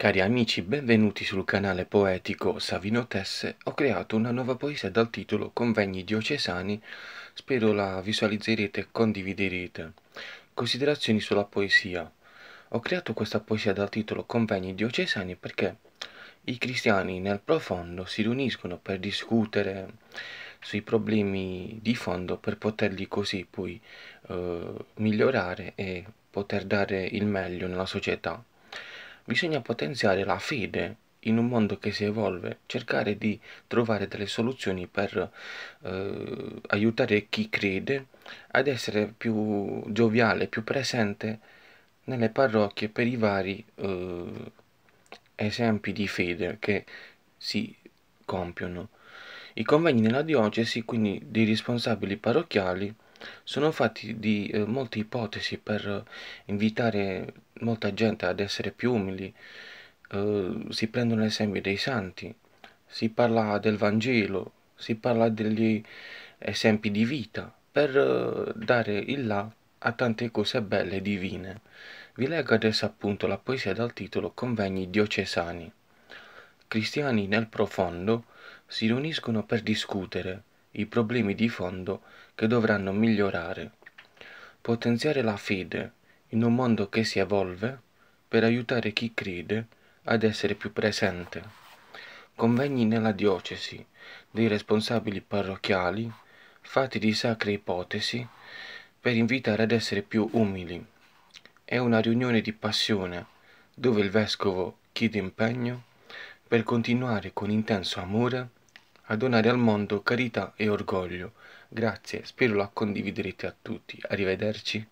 Cari amici, benvenuti sul canale poetico Savino Tesse. Ho creato una nuova poesia dal titolo Convegni diocesani, spero la visualizzerete e condividerete. Considerazioni sulla poesia. Ho creato questa poesia dal titolo Convegni diocesani perché i cristiani nel profondo si riuniscono per discutere sui problemi di fondo per poterli così poi eh, migliorare e poter dare il meglio nella società. Bisogna potenziare la fede in un mondo che si evolve, cercare di trovare delle soluzioni per eh, aiutare chi crede ad essere più gioviale, più presente nelle parrocchie per i vari eh, esempi di fede che si compiono. I convegni nella diocesi, quindi dei responsabili parrocchiali, sono fatti di eh, molte ipotesi per eh, invitare molta gente ad essere più umili, eh, si prendono esempi dei santi, si parla del Vangelo, si parla degli esempi di vita, per eh, dare il là a tante cose belle e divine. Vi leggo adesso appunto la poesia dal titolo Convegni diocesani. Cristiani nel profondo si riuniscono per discutere, i problemi di fondo che dovranno migliorare, potenziare la fede in un mondo che si evolve per aiutare chi crede ad essere più presente, convegni nella diocesi dei responsabili parrocchiali fatti di sacre ipotesi per invitare ad essere più umili. È una riunione di passione dove il vescovo chiede impegno per continuare con intenso amore a donare al mondo carità e orgoglio. Grazie, spero la condividerete a tutti. Arrivederci.